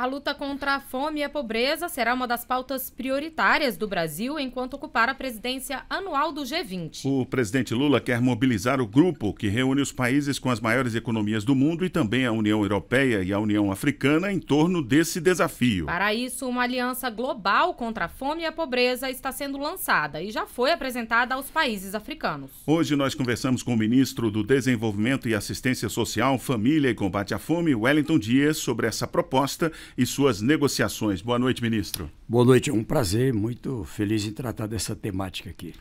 A luta contra a fome e a pobreza será uma das pautas prioritárias do Brasil enquanto ocupar a presidência anual do G20. O presidente Lula quer mobilizar o grupo que reúne os países com as maiores economias do mundo e também a União Europeia e a União Africana em torno desse desafio. Para isso, uma aliança global contra a fome e a pobreza está sendo lançada e já foi apresentada aos países africanos. Hoje nós conversamos com o ministro do Desenvolvimento e Assistência Social, Família e Combate à Fome, Wellington Dias, sobre essa proposta e suas negociações. Boa noite, ministro. Boa noite, é um prazer, muito feliz em tratar dessa temática aqui.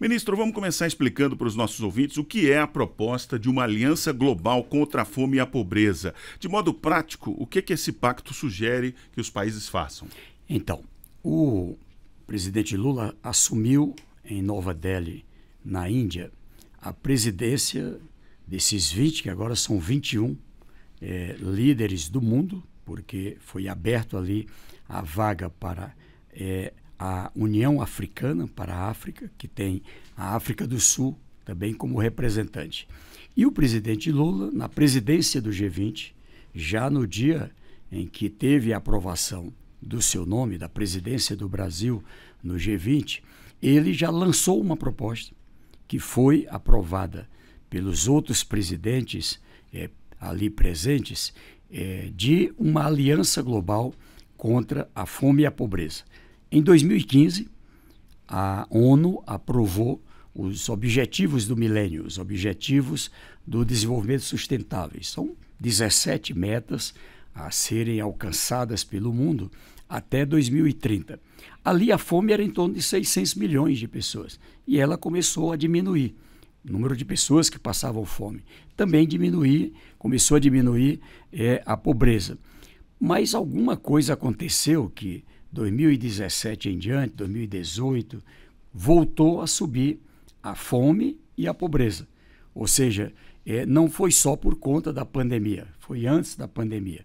Ministro, vamos começar explicando para os nossos ouvintes o que é a proposta de uma aliança global contra a fome e a pobreza. De modo prático, o que, que esse pacto sugere que os países façam? Então, o presidente Lula assumiu em Nova Delhi, na Índia, a presidência desses 20, que agora são 21 é, eh, líderes do mundo, porque foi aberto ali a vaga para é, a União Africana para a África, que tem a África do Sul também como representante. E o presidente Lula, na presidência do G20, já no dia em que teve a aprovação do seu nome, da presidência do Brasil no G20, ele já lançou uma proposta que foi aprovada pelos outros presidentes é, ali presentes é, de uma aliança global contra a fome e a pobreza. Em 2015, a ONU aprovou os objetivos do milênio, os objetivos do desenvolvimento sustentável. São 17 metas a serem alcançadas pelo mundo até 2030. Ali a fome era em torno de 600 milhões de pessoas e ela começou a diminuir número de pessoas que passavam fome. Também diminuir, começou a diminuir é, a pobreza. Mas alguma coisa aconteceu que 2017 em diante, 2018, voltou a subir a fome e a pobreza. Ou seja, é, não foi só por conta da pandemia, foi antes da pandemia.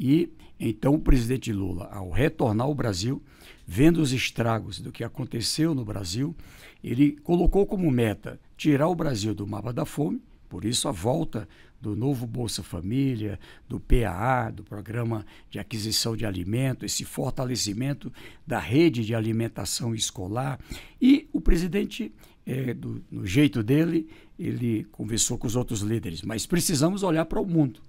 E então o presidente Lula, ao retornar ao Brasil, vendo os estragos do que aconteceu no Brasil, ele colocou como meta tirar o Brasil do mapa da fome, por isso a volta do novo Bolsa Família, do PAA, do Programa de Aquisição de Alimento, esse fortalecimento da rede de alimentação escolar. E o presidente, é, do, no jeito dele, ele conversou com os outros líderes, mas precisamos olhar para o mundo.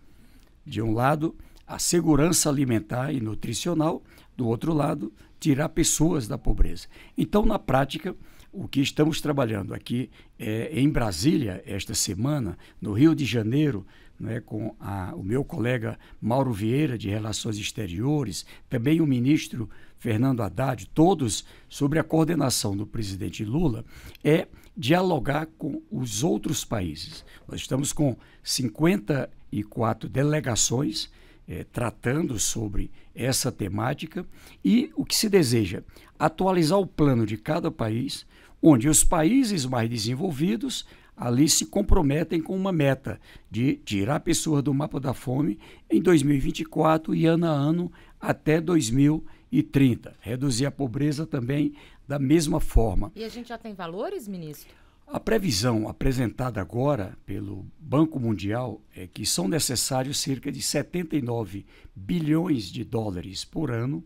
De um lado, a segurança alimentar e nutricional, do outro lado, tirar pessoas da pobreza. Então, na prática, o que estamos trabalhando aqui é, em Brasília, esta semana, no Rio de Janeiro, né, com a, o meu colega Mauro Vieira, de Relações Exteriores, também o ministro Fernando Haddad, todos sobre a coordenação do presidente Lula, é dialogar com os outros países. Nós estamos com 54 delegações é, tratando sobre essa temática e o que se deseja? Atualizar o plano de cada país onde os países mais desenvolvidos ali se comprometem com uma meta de tirar a pessoa do mapa da fome em 2024 e ano a ano até 2030. Reduzir a pobreza também da mesma forma. E a gente já tem valores, ministro? A previsão apresentada agora pelo Banco Mundial é que são necessários cerca de 79 bilhões de dólares por ano,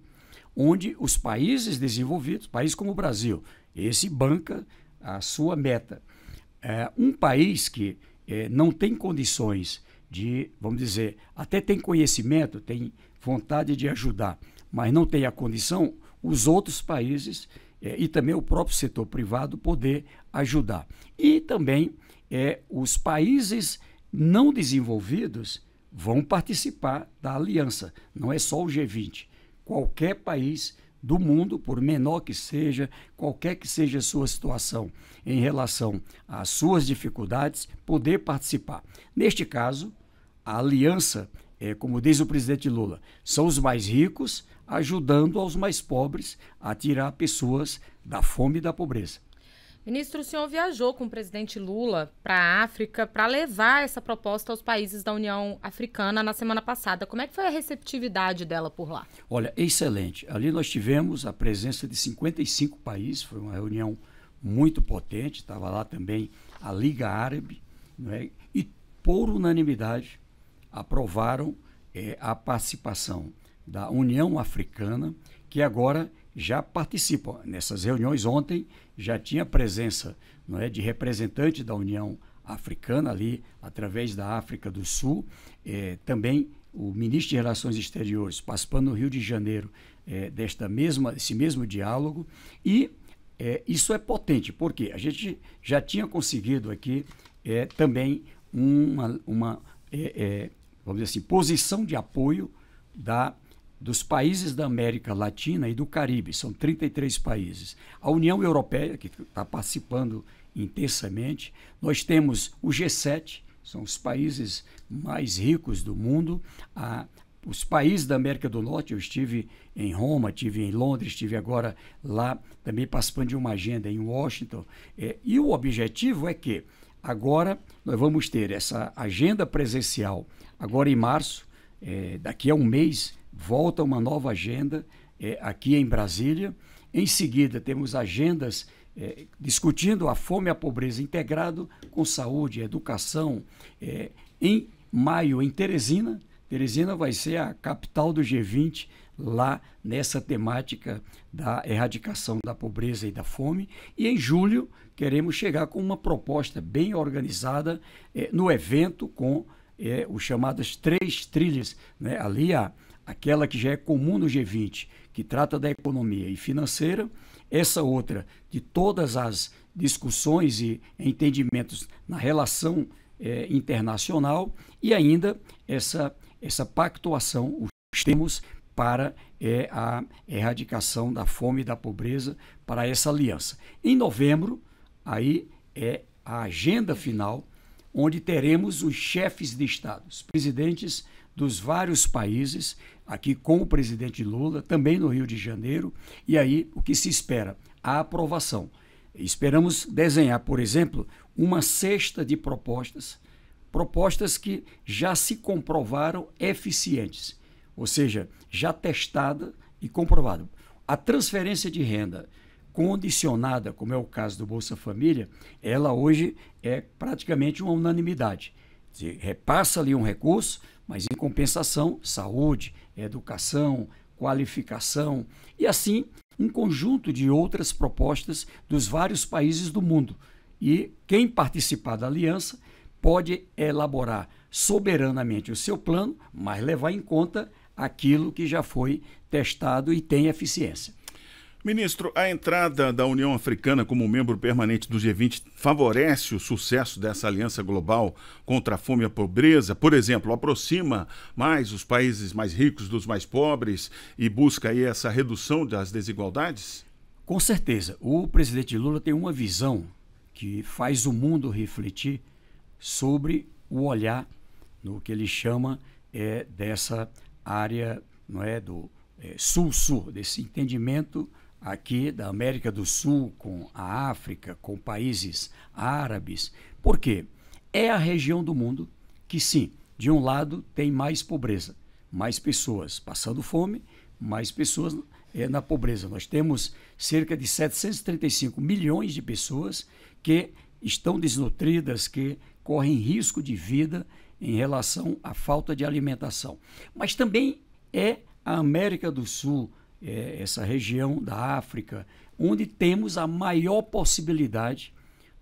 onde os países desenvolvidos, países como o Brasil, esse banca a sua meta. É, um país que é, não tem condições de, vamos dizer, até tem conhecimento, tem vontade de ajudar, mas não tem a condição, os outros países é, e também o próprio setor privado poder ajudar. E também é, os países não desenvolvidos vão participar da aliança, não é só o G20. Qualquer país do mundo, por menor que seja, qualquer que seja a sua situação em relação às suas dificuldades, poder participar. Neste caso, a aliança, é, como diz o presidente Lula, são os mais ricos ajudando aos mais pobres a tirar pessoas da fome e da pobreza. Ministro, o senhor viajou com o presidente Lula para a África para levar essa proposta aos países da União Africana na semana passada. Como é que foi a receptividade dela por lá? Olha, excelente. Ali nós tivemos a presença de 55 países, foi uma reunião muito potente, estava lá também a Liga Árabe, né? e por unanimidade aprovaram é, a participação da União Africana, que agora já participam. Nessas reuniões ontem já tinha presença não é, de representante da União Africana ali, através da África do Sul, é também o ministro de Relações Exteriores participando no Rio de Janeiro eh, desta mesma, esse mesmo diálogo e eh, isso é potente, porque a gente já tinha conseguido aqui eh, também uma, uma vamos dizer assim, posição de apoio da dos países da América Latina e do Caribe, são 33 países. A União Europeia, que está participando intensamente, nós temos o G7, são os países mais ricos do mundo, a, os países da América do Norte, eu estive em Roma, estive em Londres, estive agora lá também participando de uma agenda em Washington, é, e o objetivo é que agora nós vamos ter essa agenda presencial, agora em março, é, daqui a um mês, volta uma nova agenda é, aqui em Brasília. Em seguida, temos agendas é, discutindo a fome e a pobreza integrado com saúde, educação. É, em maio, em Teresina, Teresina vai ser a capital do G20 lá nessa temática da erradicação da pobreza e da fome. E em julho, queremos chegar com uma proposta bem organizada no evento com é, os chamados três trilhas, né? ali a aquela que já é comum no G20, que trata da economia e financeira, essa outra de todas as discussões e entendimentos na relação eh, internacional e ainda essa, essa pactuação, os termos para é a erradicação da fome e da pobreza para essa aliança. Em novembro, aí é a agenda final onde teremos os chefes de estados, presidentes dos vários países, aqui com o presidente Lula, também no Rio de Janeiro, e aí o que se espera? A aprovação. Esperamos desenhar, por exemplo, uma cesta de propostas, propostas que já se comprovaram eficientes, ou seja, já testada e comprovada. A transferência de renda, condicionada, como é o caso do Bolsa Família, ela hoje é praticamente uma unanimidade. repassa ali um recurso, mas em compensação, saúde, educação, qualificação e assim um conjunto de outras propostas dos vários países do mundo. E quem participar da aliança pode elaborar soberanamente o seu plano, mas levar em conta aquilo que já foi testado e tem eficiência. Ministro, a entrada da União Africana como membro permanente do G20 favorece o sucesso dessa aliança global contra a fome e a pobreza? Por exemplo, aproxima mais os países mais ricos dos mais pobres e busca aí essa redução das desigualdades? Com certeza. O presidente Lula tem uma visão que faz o mundo refletir sobre o olhar no que ele chama é, dessa área não é, do é, sul-sul, desse entendimento aqui da América do Sul com a África, com países árabes. Por quê? É a região do mundo que, sim, de um lado tem mais pobreza, mais pessoas passando fome, mais pessoas é, na pobreza. Nós temos cerca de 735 milhões de pessoas que estão desnutridas, que correm risco de vida em relação à falta de alimentação. Mas também é a América do Sul, é, essa região da África, onde temos a maior possibilidade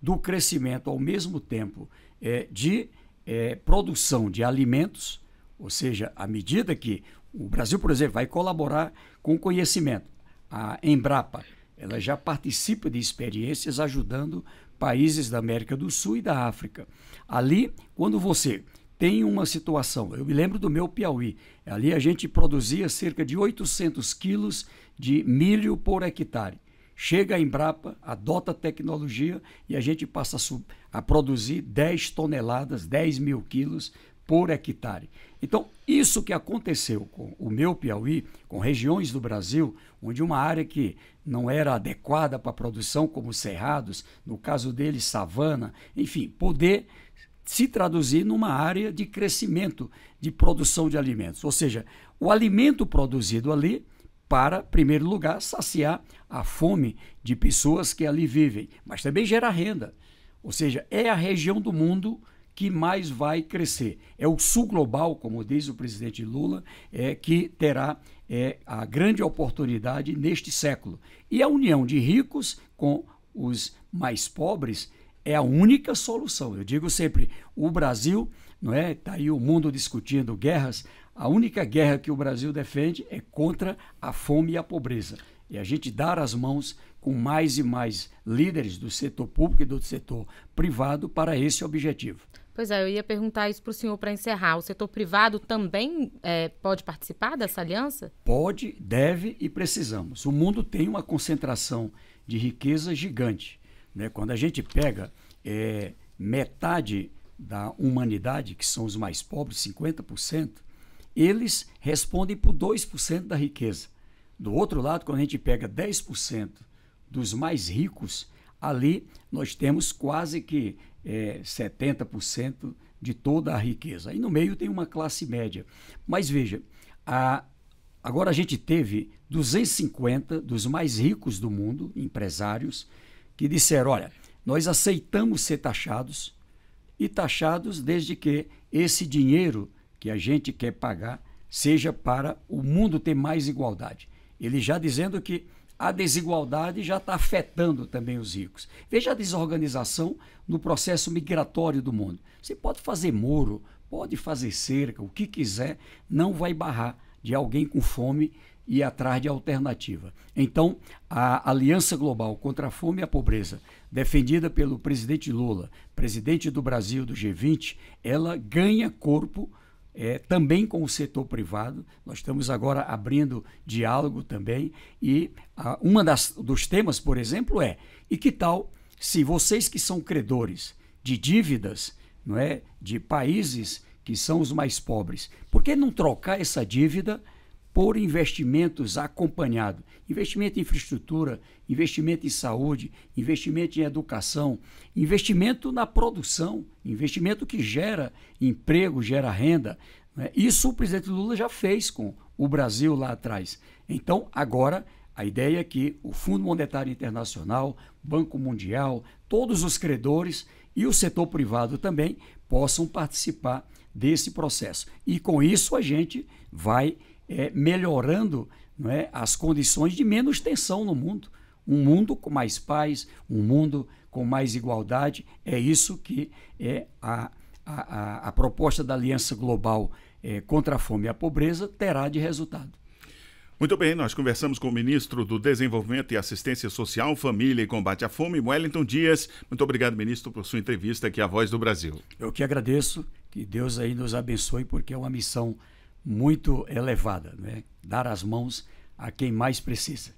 do crescimento ao mesmo tempo é, de é, produção de alimentos, ou seja, à medida que o Brasil, por exemplo, vai colaborar com o conhecimento. A Embrapa ela já participa de experiências ajudando países da América do Sul e da África. Ali, quando você tem uma situação. Eu me lembro do meu Piauí. Ali a gente produzia cerca de 800 quilos de milho por hectare. Chega a Embrapa, adota a tecnologia e a gente passa a, a produzir 10 toneladas, 10 mil quilos por hectare. Então, isso que aconteceu com o meu Piauí, com regiões do Brasil, onde uma área que não era adequada para a produção, como cerrados, no caso dele, savana, enfim, poder se traduzir numa área de crescimento de produção de alimentos. Ou seja, o alimento produzido ali para, em primeiro lugar, saciar a fome de pessoas que ali vivem, mas também gera renda. Ou seja, é a região do mundo que mais vai crescer. É o sul global, como diz o presidente Lula, é que terá é, a grande oportunidade neste século. E a união de ricos com os mais pobres é a única solução. Eu digo sempre, o Brasil, não é? Está aí o mundo discutindo guerras. A única guerra que o Brasil defende é contra a fome e a pobreza. E a gente dar as mãos com mais e mais líderes do setor público e do setor privado para esse objetivo. Pois é, eu ia perguntar isso para o senhor para encerrar. O setor privado também é, pode participar dessa aliança? Pode, deve e precisamos. O mundo tem uma concentração de riqueza gigante. Né? Quando a gente pega é, metade da humanidade, que são os mais pobres, 50%, eles respondem por 2% da riqueza. Do outro lado, quando a gente pega 10% dos mais ricos, ali nós temos quase que é, 70% de toda a riqueza. E no meio tem uma classe média. Mas veja, a, agora a gente teve 250 dos mais ricos do mundo, empresários, que disseram: olha, nós aceitamos ser taxados e taxados desde que esse dinheiro que a gente quer pagar seja para o mundo ter mais igualdade. Ele já dizendo que a desigualdade já está afetando também os ricos. Veja a desorganização no processo migratório do mundo. Você pode fazer muro, pode fazer cerca, o que quiser, não vai barrar de alguém com fome e atrás de alternativa. Então, a Aliança Global contra a Fome e a Pobreza, defendida pelo presidente Lula, presidente do Brasil do G20, ela ganha corpo é, também com o setor privado. Nós estamos agora abrindo diálogo também. E um dos temas, por exemplo, é: e que tal se vocês que são credores de dívidas não é, de países que são os mais pobres, por que não trocar essa dívida? por investimentos acompanhados. Investimento em infraestrutura, investimento em saúde, investimento em educação, investimento na produção, investimento que gera emprego, gera renda. Né? Isso o presidente Lula já fez com o Brasil lá atrás. Então, agora, a ideia é que o Fundo Monetário Internacional, Banco Mundial, todos os credores e o setor privado também possam participar desse processo. E com isso a gente vai é, melhorando não é, as condições de menos tensão no mundo. Um mundo com mais paz, um mundo com mais igualdade. É isso que é a, a, a proposta da Aliança Global é, contra a Fome e a Pobreza terá de resultado. Muito bem, nós conversamos com o ministro do Desenvolvimento e Assistência Social, Família e Combate à Fome, Wellington Dias. Muito obrigado, ministro, por sua entrevista aqui à Voz do Brasil. Eu que agradeço, que Deus aí nos abençoe, porque é uma missão muito elevada, né? dar as mãos a quem mais precisa.